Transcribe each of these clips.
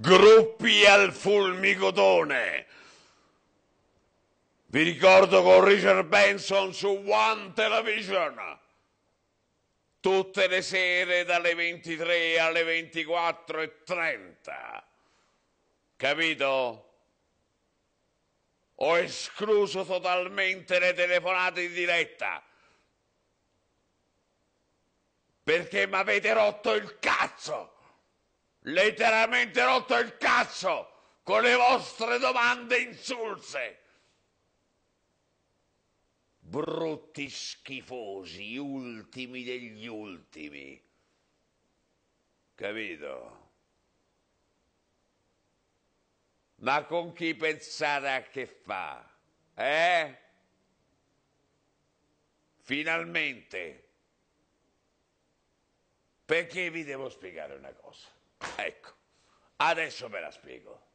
Gruppi al fulmicotone. Vi ricordo con Richard Benson su One Television. Tutte le sere dalle 23 alle 24 e 30. Capito? Ho escluso totalmente le telefonate in diretta. Perché mi avete rotto il cazzo! letteralmente rotto il cazzo con le vostre domande insulse. Brutti schifosi, ultimi degli ultimi. Capito? Ma con chi pensate a che fa? Eh? Finalmente. Perché vi devo spiegare una cosa. Ecco, adesso ve la spiego.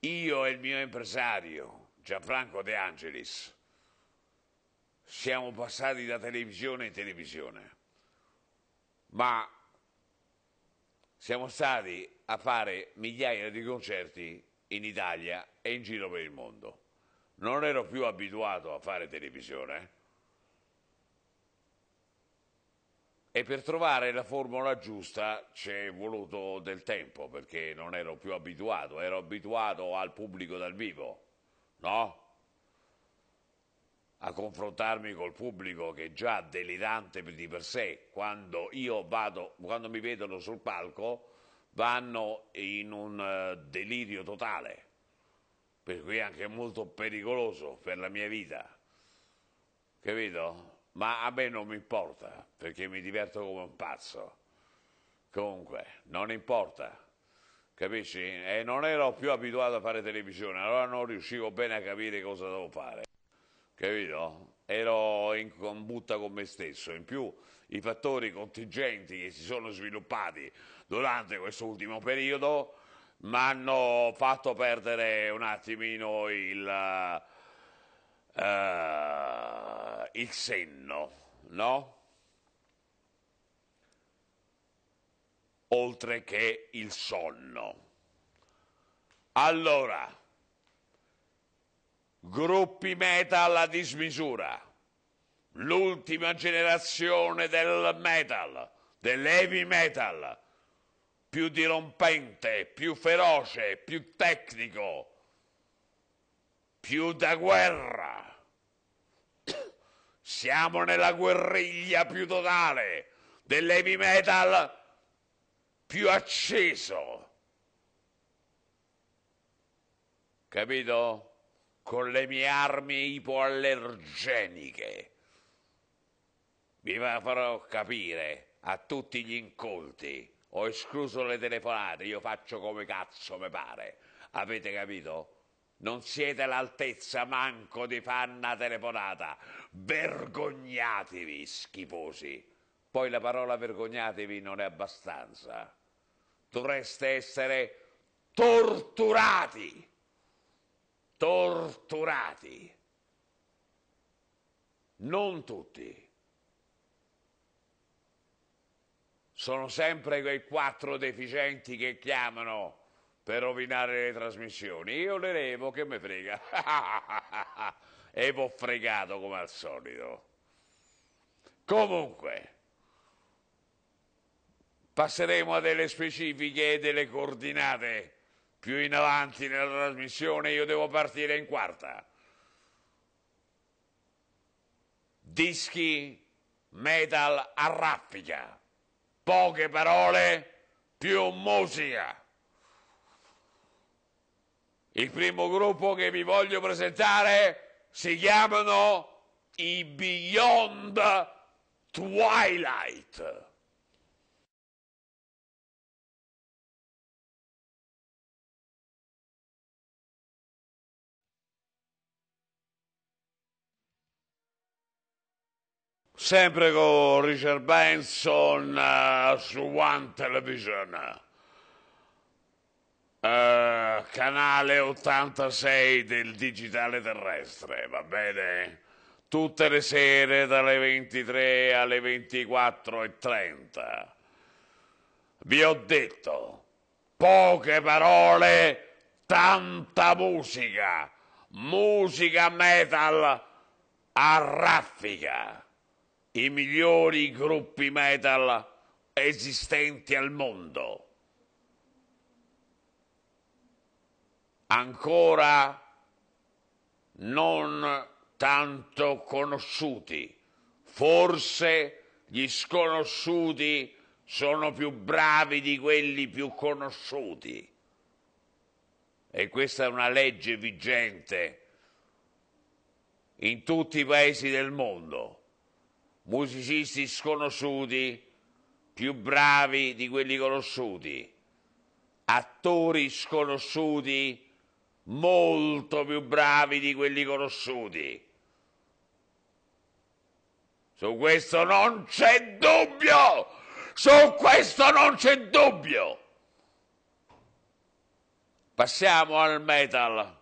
Io e il mio impresario Gianfranco De Angelis siamo passati da televisione in televisione, ma siamo stati a fare migliaia di concerti in Italia e in giro per il mondo. Non ero più abituato a fare televisione eh. E per trovare la formula giusta ci è voluto del tempo, perché non ero più abituato, ero abituato al pubblico dal vivo, no? a confrontarmi col pubblico che è già delirante di per sé. Quando io vado, quando mi vedono sul palco, vanno in un eh, delirio totale, per cui è anche molto pericoloso per la mia vita. Capito? ma a me non mi importa perché mi diverto come un pazzo. Comunque, non importa, capisci? E non ero più abituato a fare televisione, allora non riuscivo bene a capire cosa devo fare, capito? Ero in combutta con me stesso, in più i fattori contingenti che si sono sviluppati durante questo ultimo periodo mi hanno fatto perdere un attimino il uh, il senno, no? Oltre che il sonno. Allora, gruppi metal alla dismisura, l'ultima generazione del metal, dell'heavy metal, più dirompente, più feroce, più tecnico, più da guerra. Siamo nella guerriglia più totale dell'heavy metal più acceso. Capito? Con le mie armi ipoallergeniche. Vi farò capire a tutti gli incolti. Ho escluso le telefonate, io faccio come cazzo mi pare. Avete capito? Non siete all'altezza manco di panna telefonata. Vergognatevi, schifosi. Poi la parola vergognatevi non è abbastanza. Dovreste essere torturati. Torturati. Non tutti. Sono sempre quei quattro deficienti che chiamano per rovinare le trasmissioni. Io le levo, che me frega. e vo fregato come al solito. Comunque, passeremo a delle specifiche e delle coordinate più in avanti nella trasmissione. Io devo partire in quarta. Dischi metal a raffica. Poche parole, più musica. Il primo gruppo che vi voglio presentare si chiamano i Beyond Twilight. Sempre con Richard Benson uh, su One Television. Uh, canale 86 del digitale terrestre, va bene? Tutte le sere dalle 23 alle 24.30. Vi ho detto, poche parole, tanta musica, musica metal a raffica, i migliori gruppi metal esistenti al mondo ancora non tanto conosciuti. Forse gli sconosciuti sono più bravi di quelli più conosciuti. E questa è una legge vigente in tutti i paesi del mondo. Musicisti sconosciuti più bravi di quelli conosciuti, attori sconosciuti molto più bravi di quelli conosciuti. Su questo non c'è dubbio! Su questo non c'è dubbio! Passiamo al metal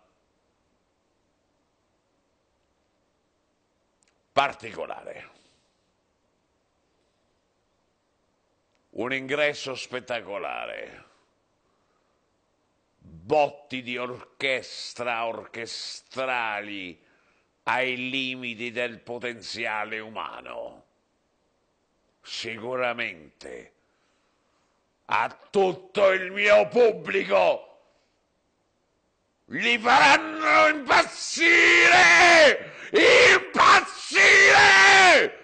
particolare. Un ingresso spettacolare botti di orchestra orchestrali ai limiti del potenziale umano. Sicuramente a tutto il mio pubblico li faranno impazzire! Impazzire!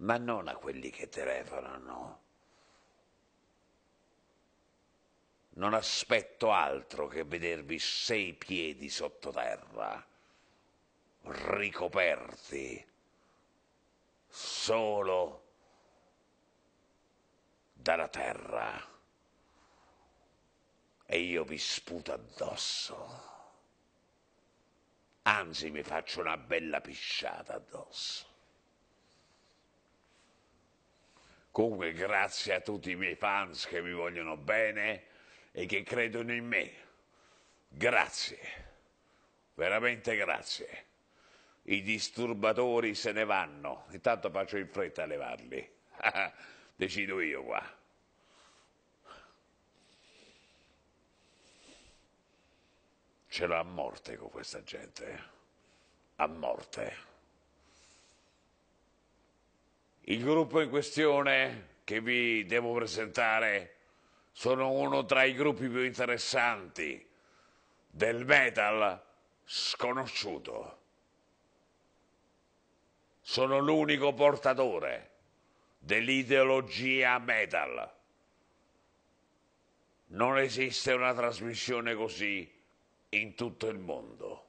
ma non a quelli che telefonano. Non aspetto altro che vedervi sei piedi sottoterra, ricoperti solo dalla terra. E io vi sputo addosso. Anzi, mi faccio una bella pisciata addosso. Comunque grazie a tutti i miei fans che mi vogliono bene e che credono in me. Grazie, veramente grazie. I disturbatori se ne vanno, intanto faccio in fretta a levarli. Decido io qua. Ce l'ho a morte con questa gente, eh. a morte. Il gruppo in questione che vi devo presentare sono uno tra i gruppi più interessanti del metal sconosciuto. Sono l'unico portatore dell'ideologia metal. Non esiste una trasmissione così in tutto il mondo.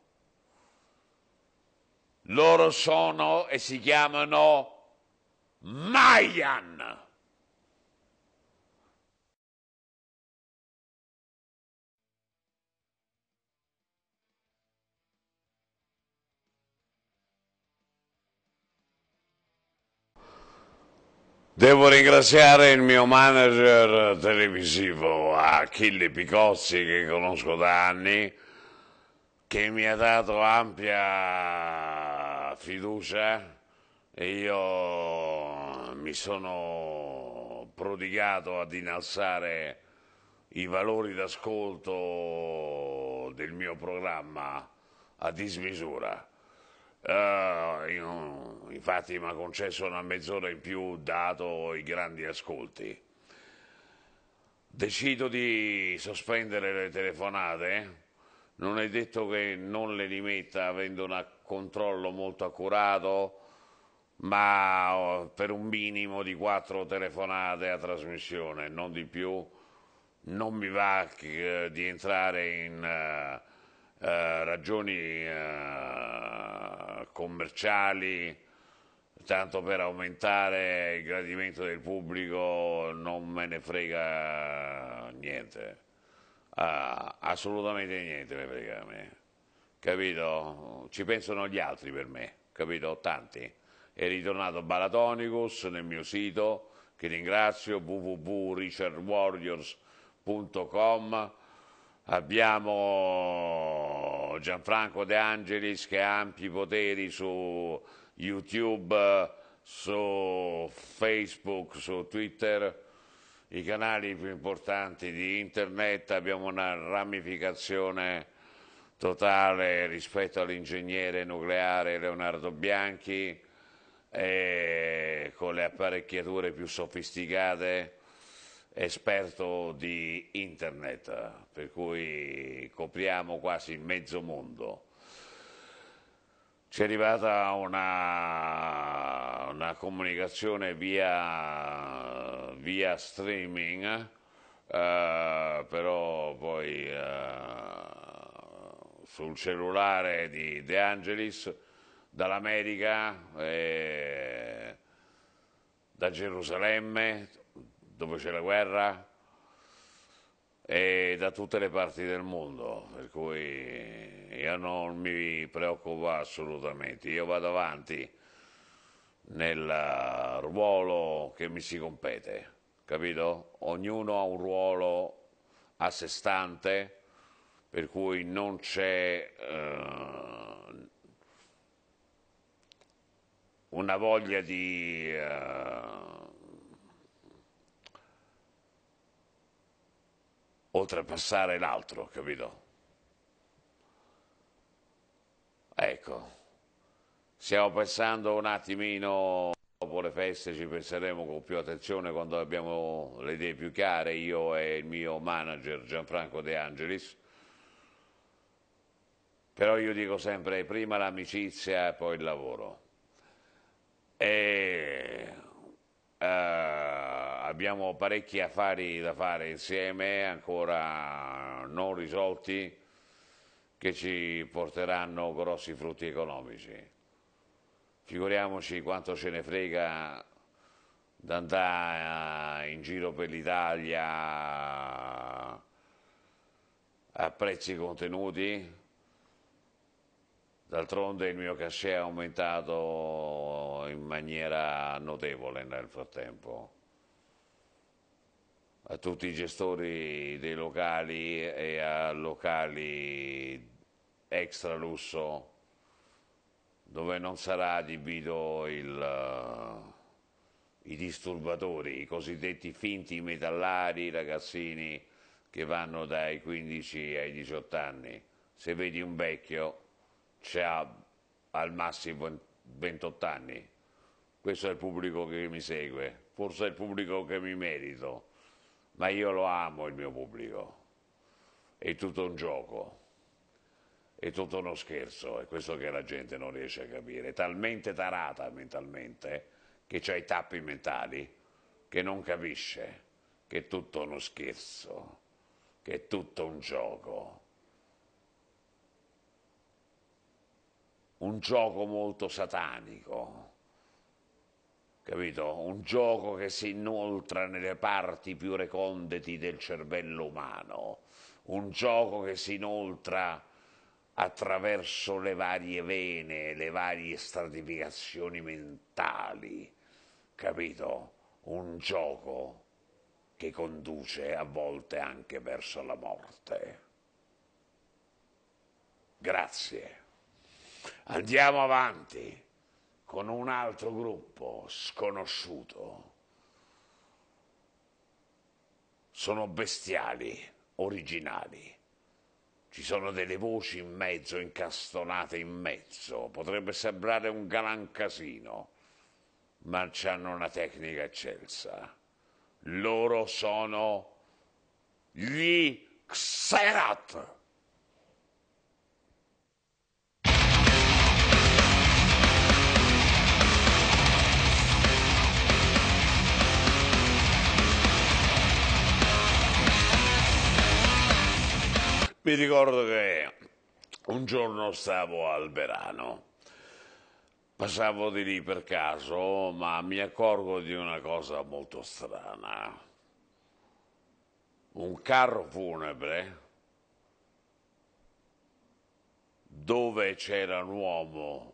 Loro sono e si chiamano Mayan. Devo ringraziare il mio manager televisivo Achille Picozzi che conosco da anni, che mi ha dato ampia fiducia e io mi sono prodigato ad innalzare i valori d'ascolto del mio programma a dismisura. Uh, io, infatti mi ha concesso una mezz'ora in più dato i grandi ascolti. Decido di sospendere le telefonate, non è detto che non le rimetta avendo un controllo molto accurato ma oh, per un minimo di quattro telefonate a trasmissione, non di più, non mi va eh, di entrare in uh, ragioni uh, commerciali, tanto per aumentare il gradimento del pubblico non me ne frega niente, uh, assolutamente niente me frega a me, capito? Ci pensano gli altri per me, capito? Tanti è ritornato Baratonicus nel mio sito, che ringrazio, www.richardwarriors.com. Abbiamo Gianfranco De Angelis che ha ampi poteri su YouTube, su Facebook, su Twitter, i canali più importanti di Internet. Abbiamo una ramificazione totale rispetto all'ingegnere nucleare Leonardo Bianchi eh, con le apparecchiature più sofisticate, esperto di internet, per cui copriamo quasi mezzo mondo. Ci è arrivata una, una comunicazione via, via streaming, eh, però poi eh, sul cellulare di De Angelis dall'America, eh, da Gerusalemme, dove c'è la guerra, e da tutte le parti del mondo, per cui io non mi preoccupo assolutamente, io vado avanti nel ruolo che mi si compete, capito? Ognuno ha un ruolo a sé stante, per cui non c'è... Eh, una voglia di uh, oltrepassare l'altro, capito? Ecco, stiamo pensando un attimino, dopo le feste ci penseremo con più attenzione quando abbiamo le idee più chiare, io e il mio manager Gianfranco De Angelis, però io dico sempre prima l'amicizia e poi il lavoro e eh, abbiamo parecchi affari da fare insieme, ancora non risolti, che ci porteranno grossi frutti economici. Figuriamoci quanto ce ne frega d'andare eh, in giro per l'Italia a prezzi contenuti D'altronde il mio cachet è aumentato in maniera notevole nel frattempo. A tutti i gestori dei locali e a locali extra lusso dove non sarà adibito il, i disturbatori, i cosiddetti finti metallari i ragazzini che vanno dai 15 ai 18 anni. Se vedi un vecchio ha al massimo 28 anni. Questo è il pubblico che mi segue, forse è il pubblico che mi merito, ma io lo amo il mio pubblico. È tutto un gioco, è tutto uno scherzo, è questo che la gente non riesce a capire. È talmente tarata mentalmente che ha i tappi mentali che non capisce che è tutto uno scherzo, che è tutto un gioco un gioco molto satanico, capito? Un gioco che si inoltra nelle parti più reconditi del cervello umano, un gioco che si inoltra attraverso le varie vene, le varie stratificazioni mentali, capito? Un gioco che conduce a volte anche verso la morte. Grazie. Andiamo avanti con un altro gruppo sconosciuto. Sono bestiali, originali. Ci sono delle voci in mezzo, incastonate in mezzo. Potrebbe sembrare un galan casino, ma hanno una tecnica eccelsa. Loro sono gli Xerath. Mi ricordo che un giorno stavo al verano, passavo di lì per caso, ma mi accorgo di una cosa molto strana. Un carro funebre dove c'era un uomo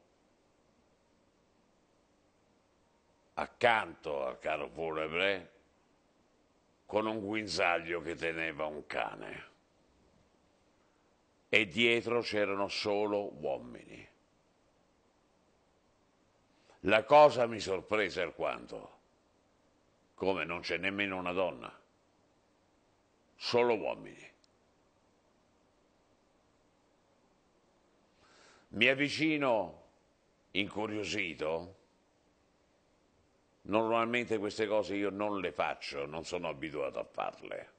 accanto al carro funebre con un guinzaglio che teneva un cane e dietro c'erano solo uomini. La cosa mi sorprese alquanto, come non c'è nemmeno una donna, solo uomini. Mi avvicino incuriosito, normalmente queste cose io non le faccio, non sono abituato a farle.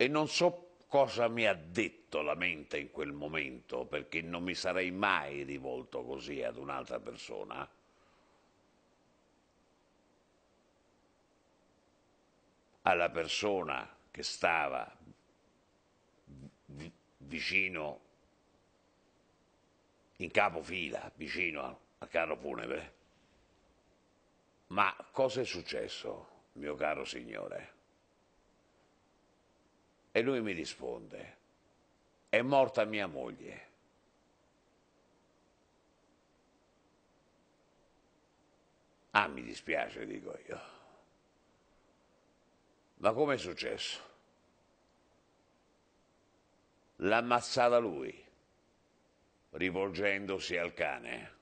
e non so cosa mi ha detto la mente in quel momento, perché non mi sarei mai rivolto così ad un'altra persona. Alla persona che stava vicino, in capofila, vicino al carro funebre. Ma cosa è successo, mio caro signore? E lui mi risponde, è morta mia moglie. Ah, mi dispiace, dico io. Ma come è successo? L'ha ammazzata lui, rivolgendosi al cane.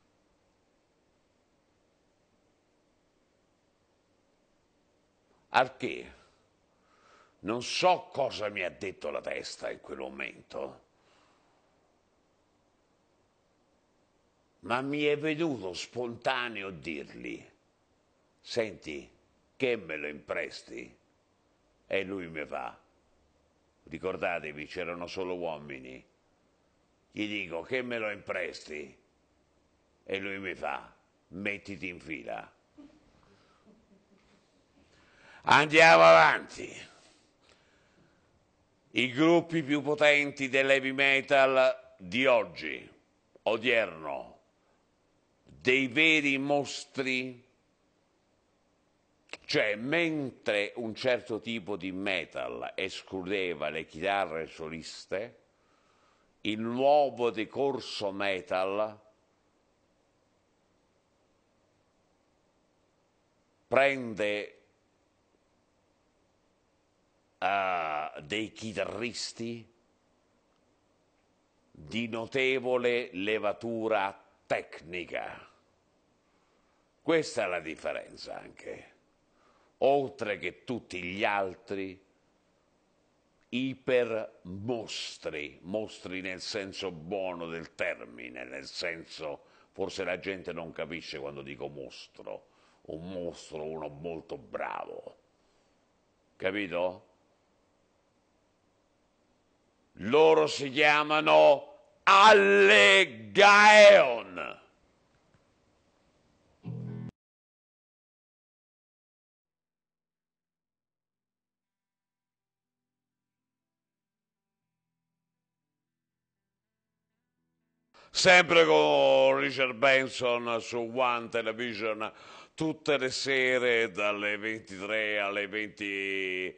Al che? Non so cosa mi ha detto la testa in quel momento, ma mi è venuto spontaneo dirgli, senti, che me lo impresti? E lui mi fa, Ricordatevi, c'erano solo uomini. Gli dico, che me lo impresti? E lui mi fa, mettiti in fila. Andiamo avanti i gruppi più potenti dell'heavy metal di oggi, odierno, dei veri mostri, cioè mentre un certo tipo di metal escludeva le chitarre soliste, il nuovo decorso metal prende uh, dei chitarristi di notevole levatura tecnica. Questa è la differenza anche, oltre che tutti gli altri ipermostri, mostri nel senso buono del termine, nel senso forse la gente non capisce quando dico mostro, un mostro, uno molto bravo, capito? Loro si chiamano Allegaeon. sempre con Richard Benson su One Television tutte le sere dalle 23 alle 20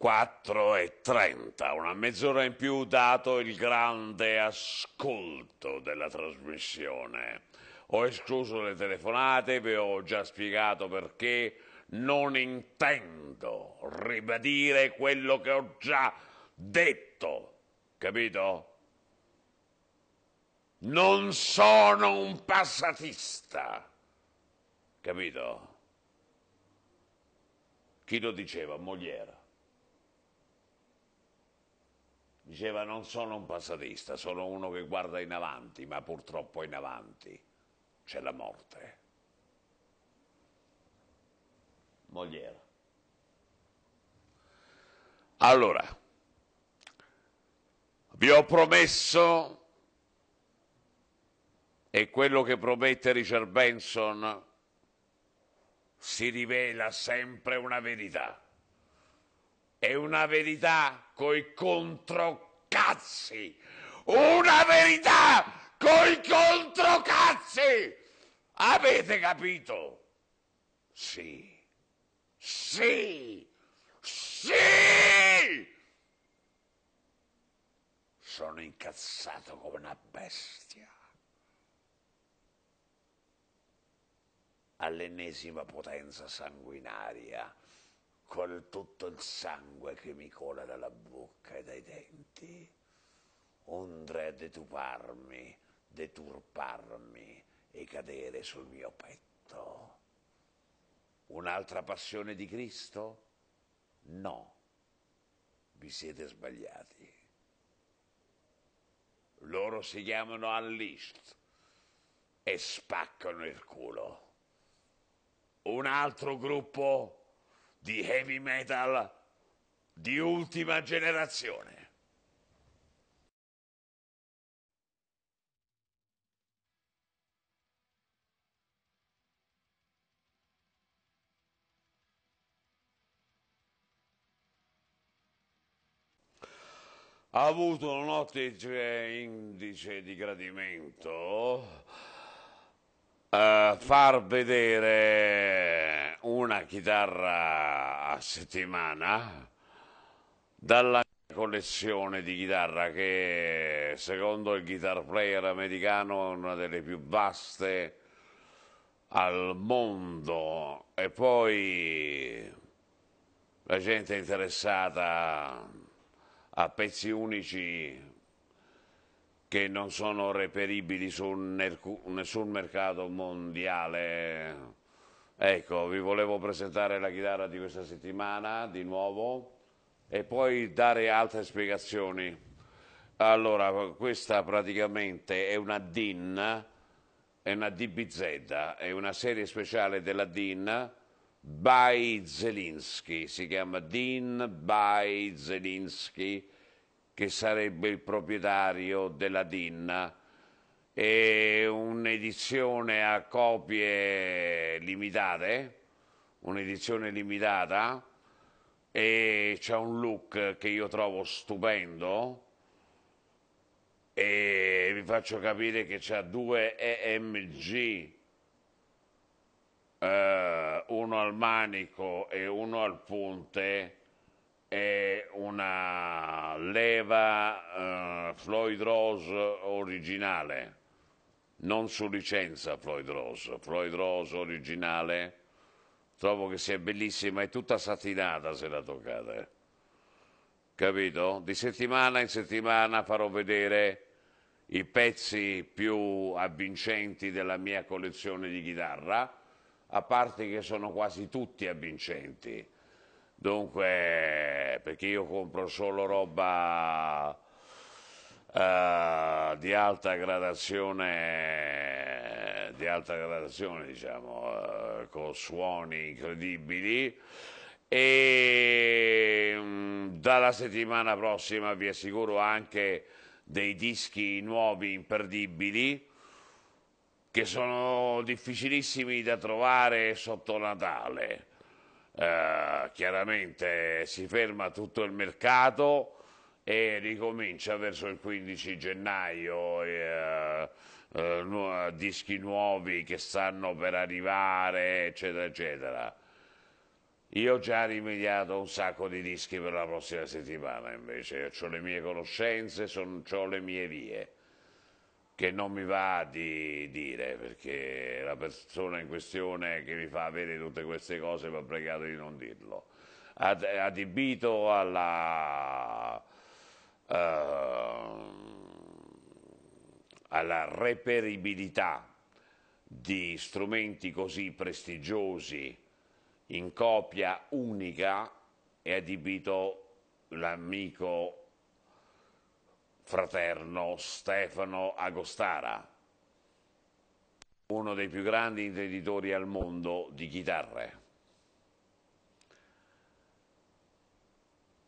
4 e 30, una mezz'ora in più dato il grande ascolto della trasmissione. Ho escluso le telefonate, vi ho già spiegato perché non intendo ribadire quello che ho già detto, capito? Non sono un passatista, capito? Chi lo diceva? Mogliera diceva non sono un passatista, sono uno che guarda in avanti, ma purtroppo in avanti c'è la morte. Mogliera. Allora, vi ho promesso, e quello che promette Richard Benson si rivela sempre una verità. È una verità coi controcazzi. Una verità coi controcazzi. Avete capito? Sì. Sì. Sì! Sono incazzato come una bestia. All'ennesima potenza sanguinaria con tutto il sangue che mi cola dalla bocca e dai denti. Ondre detuparmi, deturparmi e cadere sul mio petto. Un'altra passione di Cristo? No, vi siete sbagliati. Loro si chiamano Unleashed e spaccano il culo. Un altro gruppo di heavy metal di ultima generazione. Ha avuto un ottice indice di gradimento eh, far vedere una chitarra a settimana dalla collezione di chitarra che secondo il guitar player americano è una delle più vaste al mondo e poi la gente interessata a pezzi unici che non sono reperibili su nessun mercato mondiale. Ecco, vi volevo presentare la chitarra di questa settimana di nuovo e poi dare altre spiegazioni. Allora, questa praticamente è una DIN, è una DBZ, è una serie speciale della DIN by Zelinsky, si chiama DIN by Zelinsky che sarebbe il proprietario della DIN, e un'edizione a copie limitate, un'edizione limitata, e c'è un look che io trovo stupendo, e vi faccio capire che c'è due EMG, eh, uno al manico e uno al ponte, è una leva eh, Floyd Rose originale, non su licenza Floyd Rose, Floyd Rose originale, trovo che sia bellissima, è tutta satinata se la toccate, capito? Di settimana in settimana farò vedere i pezzi più avvincenti della mia collezione di chitarra, a parte che sono quasi tutti avvincenti Dunque, perché io compro solo roba uh, di alta gradazione, di alta gradazione, diciamo, uh, con suoni incredibili. E um, dalla settimana prossima vi assicuro anche dei dischi nuovi imperdibili che sono difficilissimi da trovare sotto Natale eh, chiaramente si ferma tutto il mercato e ricomincia verso il 15 gennaio eh, eh, dischi nuovi che stanno per arrivare eccetera eccetera io ho già rimediato un sacco di dischi per la prossima settimana invece ho le mie conoscenze ho le mie vie che non mi va di dire, perché la persona in questione che mi fa avere tutte queste cose mi ha pregato di non dirlo. Ad, adibito alla, uh, alla reperibilità di strumenti così prestigiosi in copia unica è adibito l'amico fraterno Stefano Agostara, uno dei più grandi intenditori al mondo di chitarre.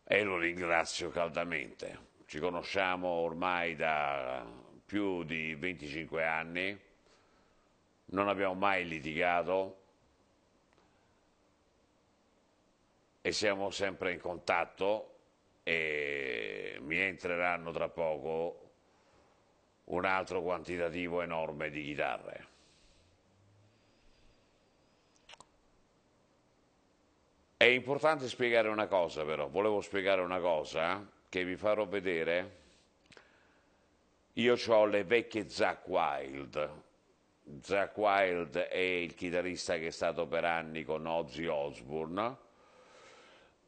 E lo ringrazio caldamente. Ci conosciamo ormai da più di 25 anni, non abbiamo mai litigato e siamo sempre in contatto e mi entreranno tra poco un altro quantitativo enorme di chitarre. È importante spiegare una cosa però, volevo spiegare una cosa che vi farò vedere. Io ho le vecchie Zack Wild. Zack Wild è il chitarrista che è stato per anni con Ozzy Osbourne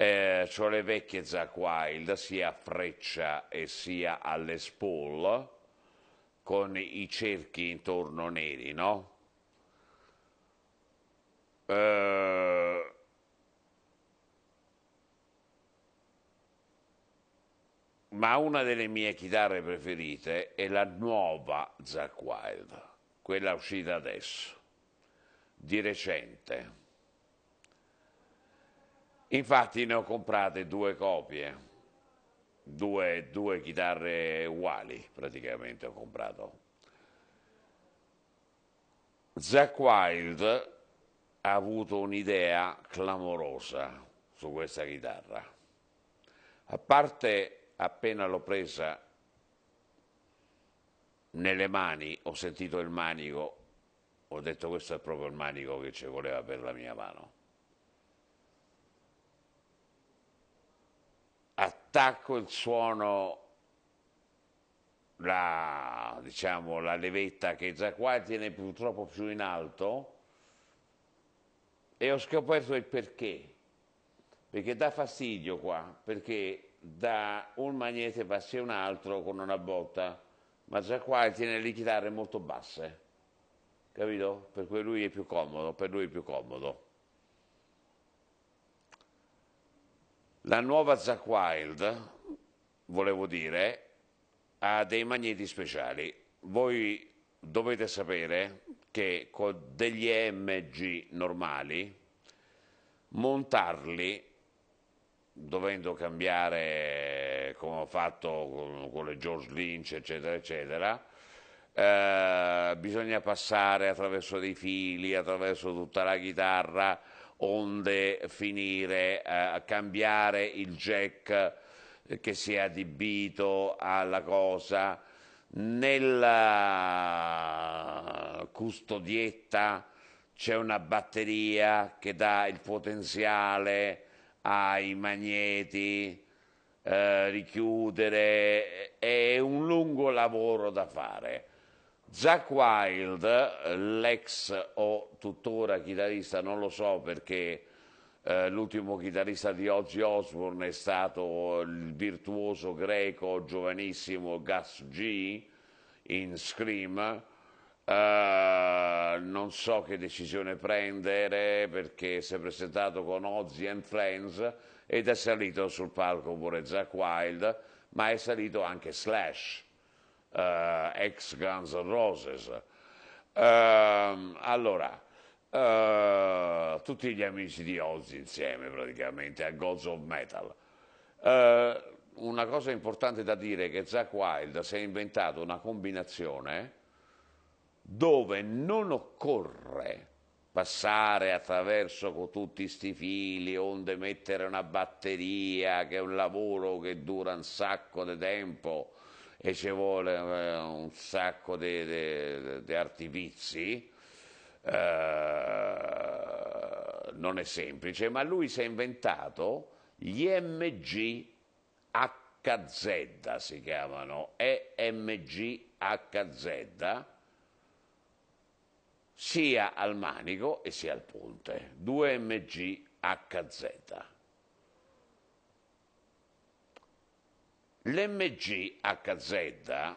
eh, cioè le vecchie Zack Wild, sia a freccia e sia alle spalle, con i cerchi intorno neri, no? Eh, ma una delle mie chitarre preferite è la nuova Zack Wild, quella uscita adesso, di recente. Infatti ne ho comprate due copie, due, due chitarre uguali praticamente ho comprato. Zack Wild ha avuto un'idea clamorosa su questa chitarra. A parte appena l'ho presa nelle mani, ho sentito il manico, ho detto questo è proprio il manico che ci voleva per la mia mano attacco il suono, la, diciamo, la levetta che già qua tiene purtroppo più in alto e ho scoperto il perché, perché dà fastidio qua, perché da un magnete passi a un altro con una botta, ma già qua tiene le chitarre molto basse, capito? Per cui lui è più comodo, per lui è più comodo. La nuova Zack Wild, volevo dire, ha dei magneti speciali. Voi dovete sapere che con degli EMG normali, montarli, dovendo cambiare come ho fatto con, le George Lynch, eccetera, eccetera, eh, bisogna passare attraverso dei fili, attraverso tutta la chitarra, onde finire eh, a cambiare il jack eh, che si è adibito alla cosa nella custodietta c'è una batteria che dà il potenziale ai magneti, eh, richiudere, eh, è un lungo lavoro da fare. Jack Wilde, l'ex o tuttora chitarrista, non lo so perché eh, l'ultimo chitarrista di Ozzy Osbourne è stato il virtuoso greco giovanissimo Gus G in Scream. Uh, non so che decisione prendere perché si è presentato con Ozzy and Friends ed è salito sul palco pure Zack Wild, ma è salito anche Slash eh, ex Guns N' Roses. Eh, allora, eh, tutti gli amici di Ozzy insieme praticamente a Gods of Metal. Eh, una cosa importante da dire è che Zack Wild si è inventato una combinazione dove non occorre passare attraverso con tutti questi fili, onde mettere una batteria, che è un lavoro che dura un sacco di tempo, e ci vuole eh, un sacco di artifizi, eh, non è semplice, ma lui si è inventato gli MG HZ si chiamano, EMG HZ, sia al manico e sia al ponte, 2 MG HZ. L'MGHZ,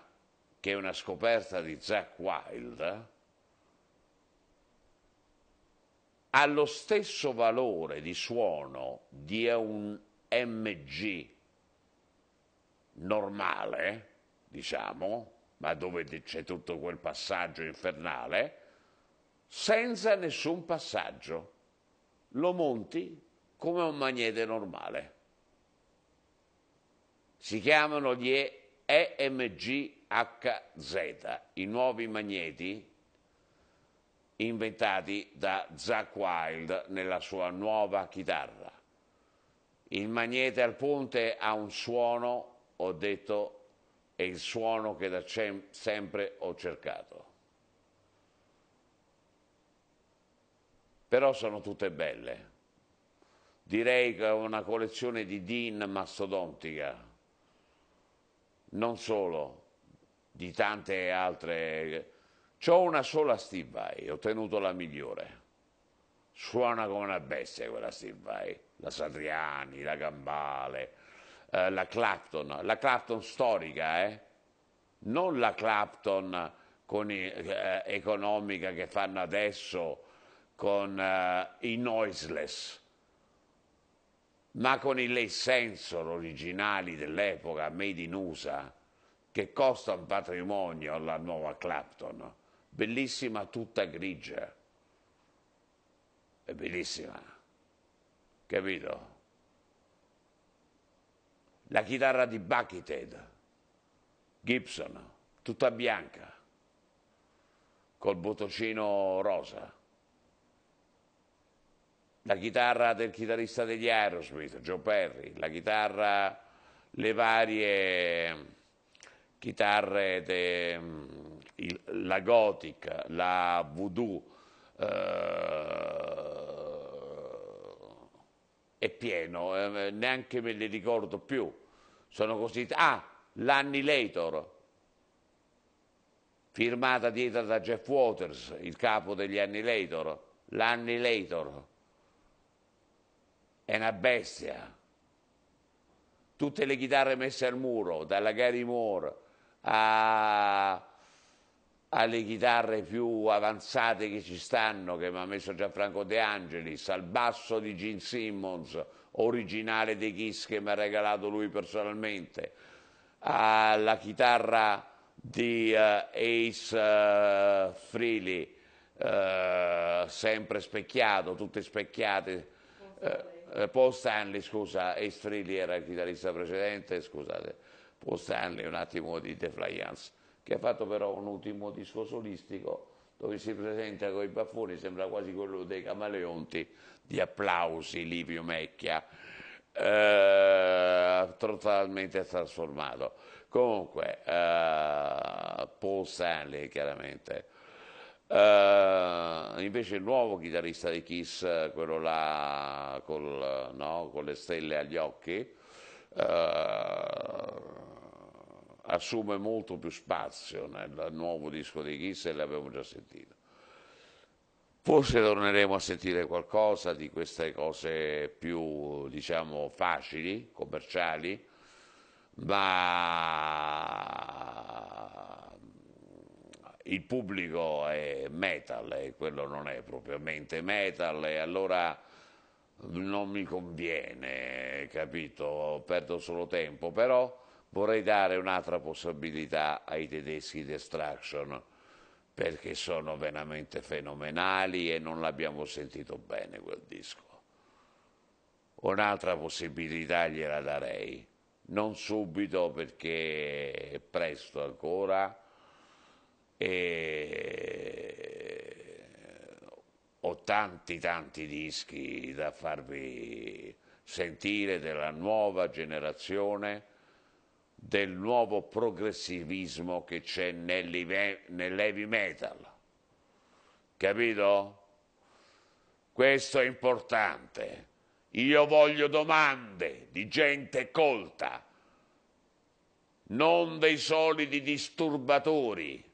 che è una scoperta di Zach Wilde, ha lo stesso valore di suono di un MG normale, diciamo, ma dove c'è tutto quel passaggio infernale, senza nessun passaggio. Lo monti come un magnete normale. Si chiamano gli EMGHZ, i nuovi magneti inventati da Zack Wild nella sua nuova chitarra. Il magnete al ponte ha un suono, ho detto, è il suono che da sempre ho cercato. Però sono tutte belle. Direi che è una collezione di Dean mastodontica non solo, di tante altre. C'ho una sola Steve Vai, ho tenuto la migliore. Suona come una bestia quella Steve Vai, la Satriani, la Gambale, eh, la Clapton, la Clapton storica, eh? non la Clapton con eh, economica che fanno adesso con eh, i noiseless ma con il senso originali dell'epoca, made in USA, che costa un patrimonio alla nuova Clapton, bellissima tutta grigia, è bellissima, capito? La chitarra di Buckethead, Gibson, tutta bianca, col bottocino rosa la chitarra del chitarrista degli Aerosmith, Joe Perry, la chitarra, le varie chitarre, de, mm, la Gothic, la voodoo, eh, è pieno, eh, neanche me le ricordo più. Sono così... Ah, l'Annihilator, firmata dietro da Jeff Waters, il capo degli Annihilator, l'Annihilator è una bestia. Tutte le chitarre messe al muro, dalla Gary Moore a, alle chitarre più avanzate che ci stanno, che mi ha messo Gianfranco De Angelis, al basso di Gene Simmons, originale dei Kiss che mi ha regalato lui personalmente, alla chitarra di uh, Ace uh, eh, Freely, uh, eh, sempre specchiato, tutte specchiate. Uh, eh, Paul Stanley, scusa, e Strilli era il chitarrista precedente, scusate, Paul Stanley un attimo di defliance, che ha fatto però un ultimo disco solistico dove si presenta con i baffoni, sembra quasi quello dei camaleonti, di applausi Livio Mecchia, eh, totalmente trasformato. Comunque, eh, Paul Stanley chiaramente Uh, invece il nuovo chitarrista di Kiss, quello là col, no, con le stelle agli occhi, uh, assume molto più spazio nel nuovo disco di Kiss e l'abbiamo già sentito. Forse torneremo a sentire qualcosa di queste cose più, diciamo, facili, commerciali, ma il pubblico è metal e quello non è propriamente metal e allora non mi conviene, capito? Perdo solo tempo, però vorrei dare un'altra possibilità ai tedeschi di perché sono veramente fenomenali e non l'abbiamo sentito bene quel disco. Un'altra possibilità gliela darei, non subito perché è presto ancora e eh, ho tanti tanti dischi da farvi sentire della nuova generazione, del nuovo progressivismo che c'è nell'heavy metal. Capito? Questo è importante. Io voglio domande di gente colta, non dei soliti disturbatori.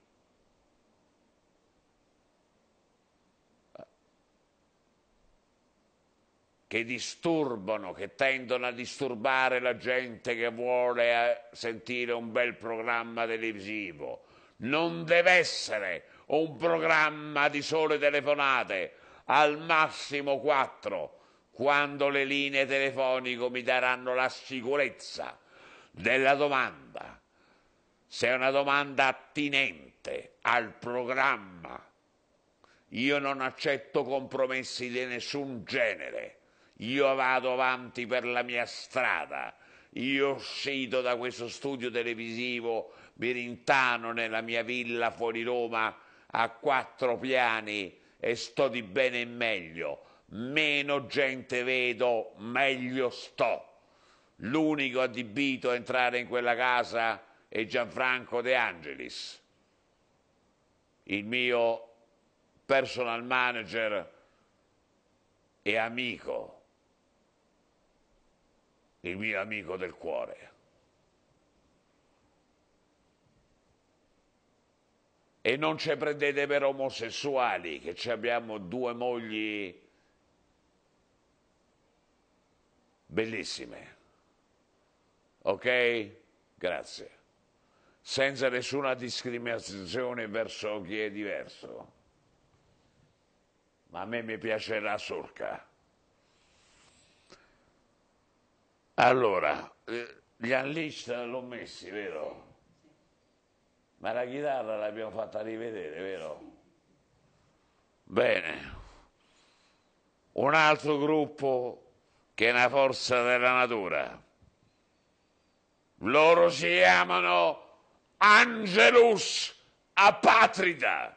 che disturbano, che tendono a disturbare la gente che vuole eh, sentire un bel programma televisivo. Non deve essere un programma di sole telefonate, al massimo quattro, quando le linee telefoniche mi daranno la sicurezza della domanda. Se è una domanda attinente al programma, io non accetto compromessi di nessun genere io vado avanti per la mia strada. Io uscito da questo studio televisivo birintano nella mia villa fuori Roma a quattro piani e sto di bene e meglio. Meno gente vedo, meglio sto. L'unico adibito a entrare in quella casa è Gianfranco De Angelis, il mio personal manager e amico il mio amico del cuore. E non ci prendete per omosessuali, che ci abbiamo due mogli bellissime. Ok? Grazie. Senza nessuna discriminazione verso chi è diverso. Ma a me mi piace la surca. Allora, eh, gli Unleashed l'ho messi, vero? Ma la chitarra l'abbiamo fatta rivedere, vero? Bene. Un altro gruppo che è una forza della natura. Loro si chiamano Angelus Apatrida.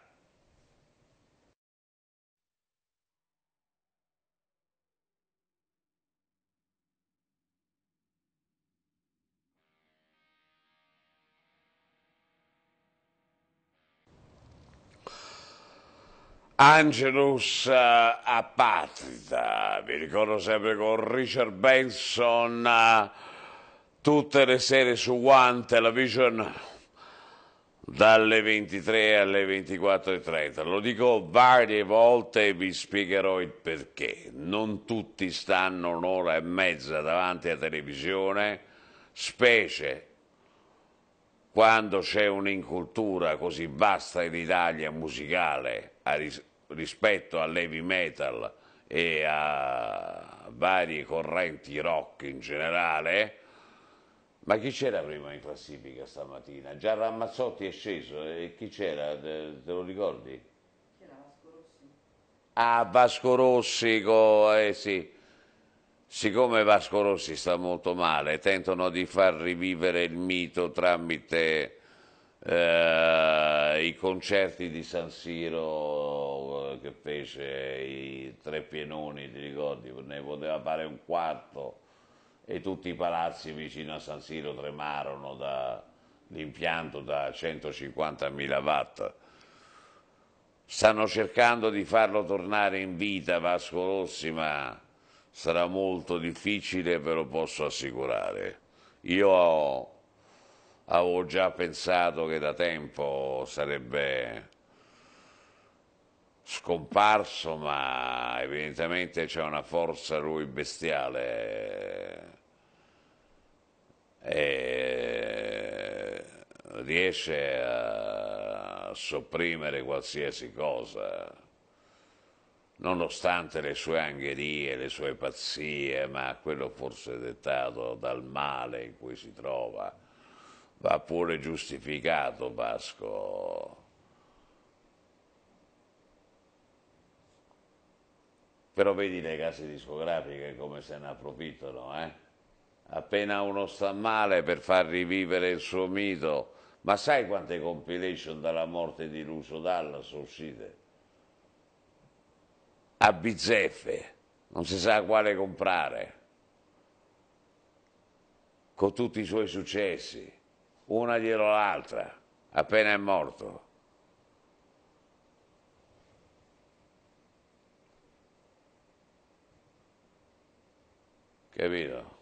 Angelus eh, Apatrida, vi ricordo sempre con Richard Benson, eh, tutte le sere su One Television dalle 23 alle 24.30. Lo dico varie volte e vi spiegherò il perché. Non tutti stanno un'ora e mezza davanti a televisione, specie quando c'è un'incultura così vasta in Italia musicale a, ris- rispetto all'heavy metal e a varie correnti rock in generale, ma chi c'era prima in classifica stamattina? Già Ramazzotti è sceso e chi c'era? Te, te, lo ricordi? C'era Vasco Rossi. Ah, Vasco Rossi, eh sì. Siccome Vasco Rossi sta molto male, tentano di far rivivere il mito tramite eh, i concerti di San Siro eh, che fece i tre pienoni, ti ricordi? Ne poteva fare un quarto e tutti i palazzi vicino a San Siro tremarono dall'impianto da 150.000 watt. Stanno cercando di farlo tornare in vita Vasco Rossi, ma sarà molto difficile, ve lo posso assicurare. Io ho avevo già pensato che da tempo sarebbe scomparso, ma evidentemente c'è una forza lui bestiale e riesce a sopprimere qualsiasi cosa, nonostante le sue angherie, le sue pazzie, ma quello forse dettato dal male in cui si trova va pure giustificato Pasco. Però vedi le case discografiche come se ne approfittano, eh? Appena uno sta male per far rivivere il suo mito, ma sai quante compilation dalla morte di Lucio Dallas uscite? A bizzeffe, non si sa quale comprare, con tutti i suoi successi una dietro l'altra, appena è morto. Capito?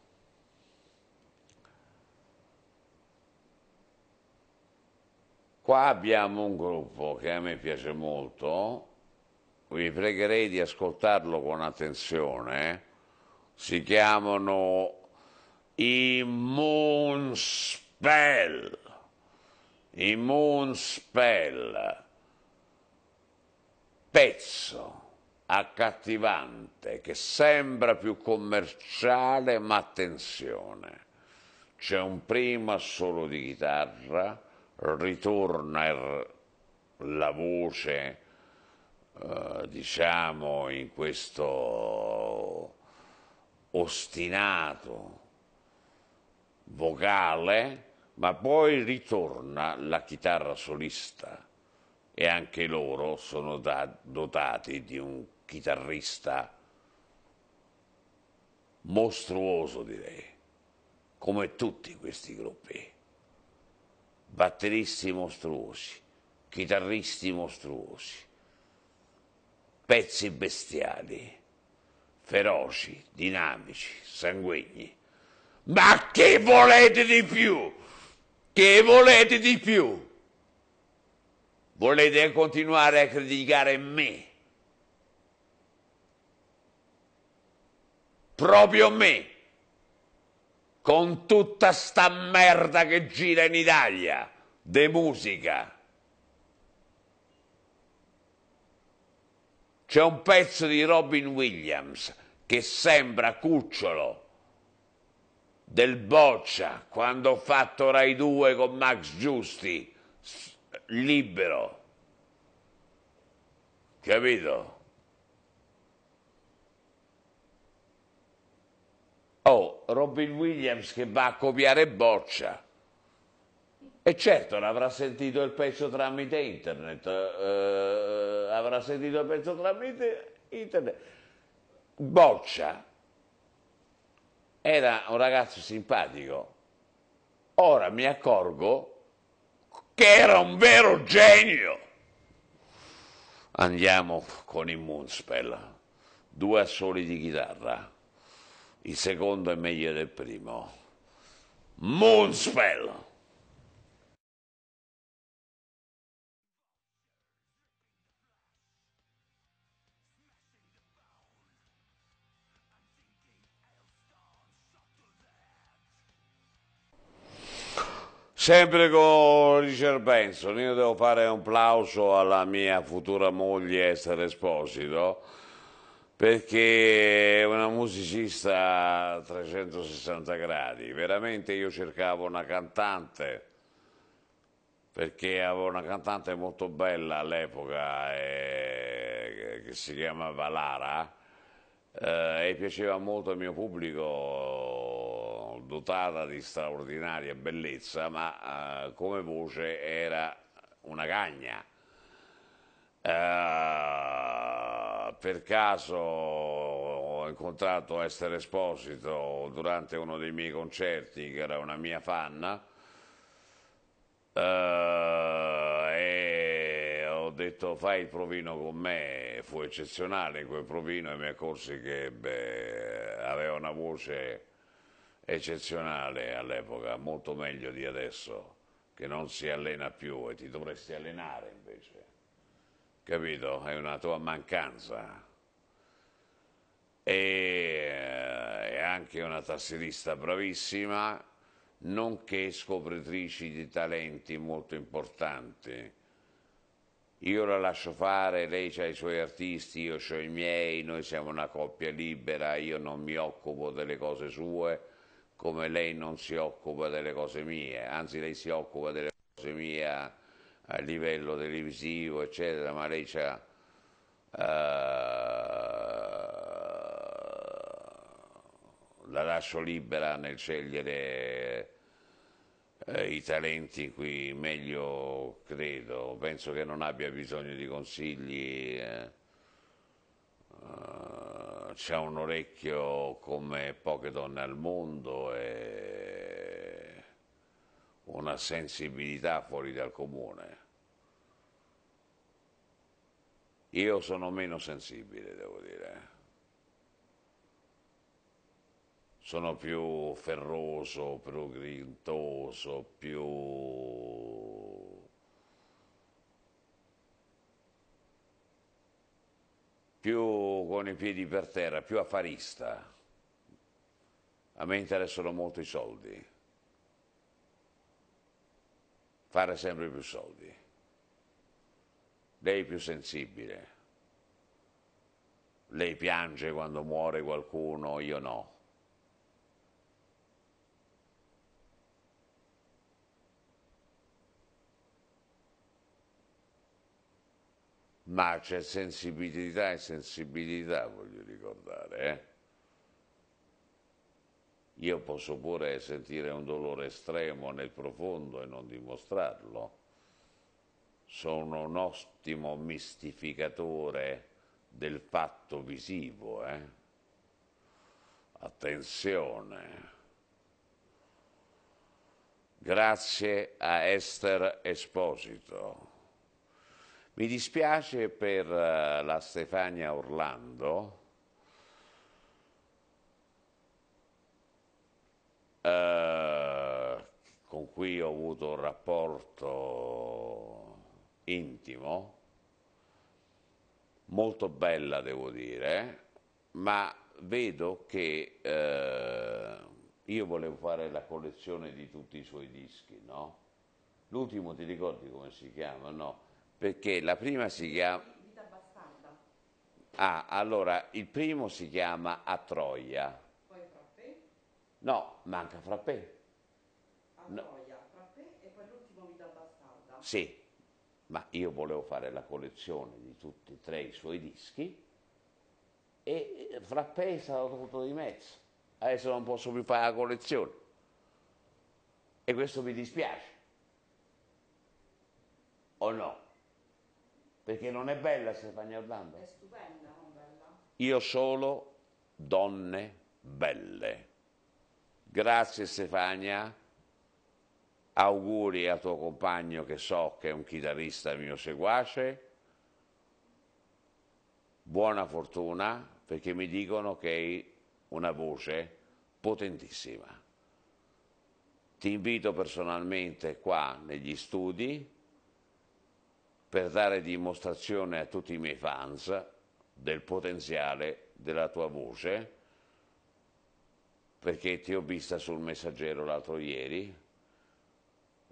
Qua abbiamo un gruppo che a me piace molto, vi pregherei di ascoltarlo con attenzione, si chiamano i Moons spell, immune spell, pezzo accattivante che sembra più commerciale, ma attenzione, c'è un primo assolo di chitarra, ritorna la voce, eh, diciamo, in questo ostinato vocale ma poi ritorna la chitarra solista e anche loro sono dotati di un chitarrista mostruoso direi, come tutti questi gruppi, batteristi mostruosi, chitarristi mostruosi, pezzi bestiali, feroci, dinamici, sanguigni. Ma che volete di più? Che volete di più? Volete continuare a criticare me? Proprio me? Con tutta sta merda che gira in Italia, de musica. C'è un pezzo di Robin Williams che sembra cucciolo del Boccia, quando ho fatto Rai 2 con Max Giusti, libero. Capito? Oh, Robin Williams che va a copiare Boccia. E certo, l'avrà sentito il pezzo tramite internet. Eh, eh avrà sentito il pezzo tramite internet. Boccia era un ragazzo simpatico. Ora mi accorgo che era un vero genio. Andiamo con il Moonspell, due assoli di chitarra. Il secondo è meglio del primo. Moonspell! Sempre con Richard Benson, io devo fare un plauso alla mia futura moglie Esther Esposito, perché è una musicista a 360 gradi. Veramente io cercavo una cantante, perché avevo una cantante molto bella all'epoca, eh, che si chiamava Lara, eh, e piaceva molto al mio pubblico dotata di straordinaria bellezza, ma eh, come voce era una cagna. Eh, per caso ho incontrato Esther Esposito durante uno dei miei concerti, che era una mia fan, eh, e ho detto fai il provino con me, fu eccezionale quel provino e mi accorsi che beh, aveva una voce eccezionale all'epoca, molto meglio di adesso, che non si allena più e ti dovresti allenare invece. Capito? È una tua mancanza. E eh, è anche una tastierista bravissima, nonché scopritrici di talenti molto importanti. Io la lascio fare, lei ha i suoi artisti, io ho i miei, noi siamo una coppia libera, io non mi occupo delle cose sue come lei non si occupa delle cose mie, anzi lei si occupa delle cose mie a livello televisivo, eccetera, ma lei ha uh, eh, la lascio libera nel scegliere uh, i talenti in cui meglio credo, penso che non abbia bisogno di consigli. Uh, eh, c'è un orecchio come poche donne al mondo e una sensibilità fuori dal comune. Io sono meno sensibile, devo dire. Sono più ferroso, più grintoso, più più con i piedi per terra, più affarista. A me interessano molto i soldi, fare sempre più soldi. Lei è più sensibile, lei piange quando muore qualcuno, io no. ma c'è sensibilità e sensibilità, voglio ricordare. Eh? Io posso pure sentire un dolore estremo nel profondo e non dimostrarlo. Sono un ottimo mistificatore del fatto visivo. Eh? Attenzione. Grazie a Esther Esposito. Mi dispiace per eh, la Stefania Orlando, eh, con cui ho avuto un rapporto intimo, molto bella devo dire, ma vedo che eh, io volevo fare la collezione di tutti i suoi dischi, no? L'ultimo ti ricordi come si chiama? No perché la prima si chiama... Ah, allora, il primo si chiama A Troia. Poi Frappè? No, manca Frappè. A Troia, Frappè e poi l'ultimo Vita Bastarda. Sì, ma io volevo fare la collezione di tutti e tre i suoi dischi e Frappè è stato tutto di mezzo. Adesso non posso più fare la collezione. E questo mi dispiace. O no? Perché non è bella Stefania Orlando? È stupenda, non bella. Io solo donne belle. Grazie Stefania. Auguri a tuo compagno che so che è un chitarrista mio seguace. Buona fortuna perché mi dicono che hai una voce potentissima. Ti invito personalmente qua negli studi per dare dimostrazione a tutti i miei fans del potenziale della tua voce, perché ti ho vista sul messaggero l'altro ieri,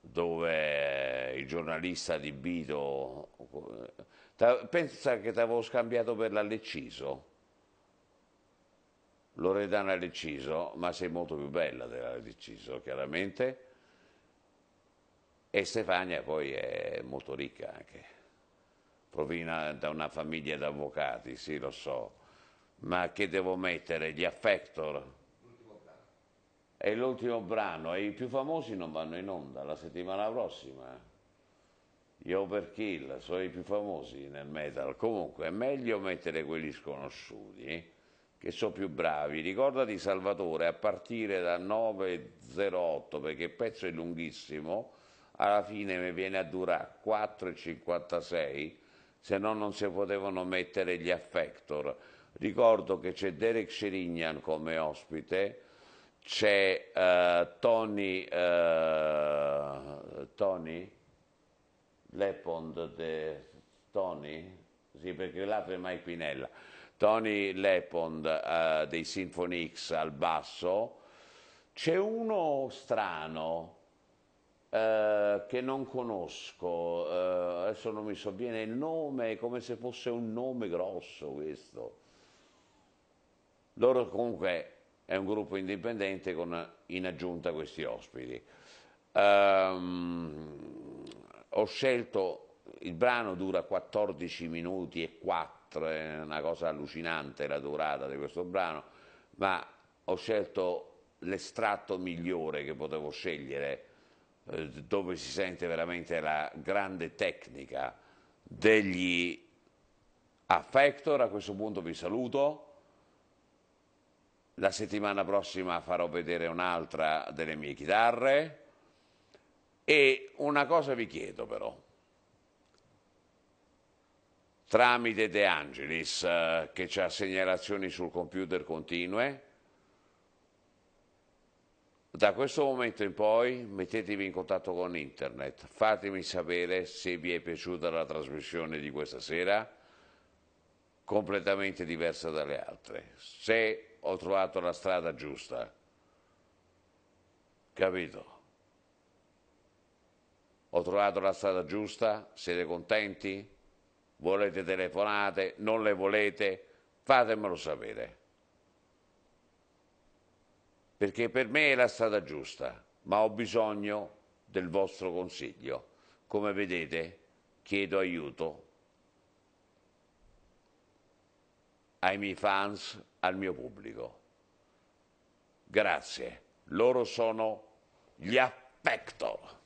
dove il giornalista di Bito pensa che ti avevo scambiato per l'Alleciso, Loredana Alleciso, ma sei molto più bella della chiaramente, e Stefania poi è molto ricca anche, provina da una famiglia di avvocati, sì lo so, ma che devo mettere? Gli Affector? È l'ultimo brano e i più famosi non vanno in onda la settimana prossima. Gli Overkill sono i più famosi nel metal. Comunque è meglio mettere quelli sconosciuti eh, che sono più bravi. Ricordati Salvatore a partire da 9.08 perché il pezzo è lunghissimo alla fine mi viene a durare 4,56, se no non si potevano mettere gli affector. Ricordo che c'è Derek Sherignan come ospite, c'è eh, Tony, eh, Tony, Lepond, de, Tony, sì perché l'altro è Mike Pinella, Tony Lepond eh, dei Symphony X al basso, c'è uno strano, eh, che non conosco, eh, adesso non mi sovviene il nome, è come se fosse un nome grosso questo. Loro comunque è un gruppo indipendente con in aggiunta questi ospiti. Um, ho scelto, il brano dura 14 minuti e 4, è una cosa allucinante la durata di questo brano, ma ho scelto l'estratto migliore che potevo scegliere eh, dove si sente veramente la grande tecnica degli Affector, a questo punto vi saluto. La settimana prossima farò vedere un'altra delle mie chitarre. E una cosa vi chiedo però, tramite De Angelis, eh, che ha segnalazioni sul computer continue, da questo momento in poi mettetevi in contatto con internet, fatemi sapere se vi è piaciuta la trasmissione di questa sera, completamente diversa dalle altre, se ho trovato la strada giusta. Capito? Ho trovato la strada giusta? Siete contenti? Volete telefonate? Non le volete? Fatemelo sapere perché per me è la strada giusta, ma ho bisogno del vostro consiglio. Come vedete, chiedo aiuto ai miei fans, al mio pubblico. Grazie, loro sono gli affetto.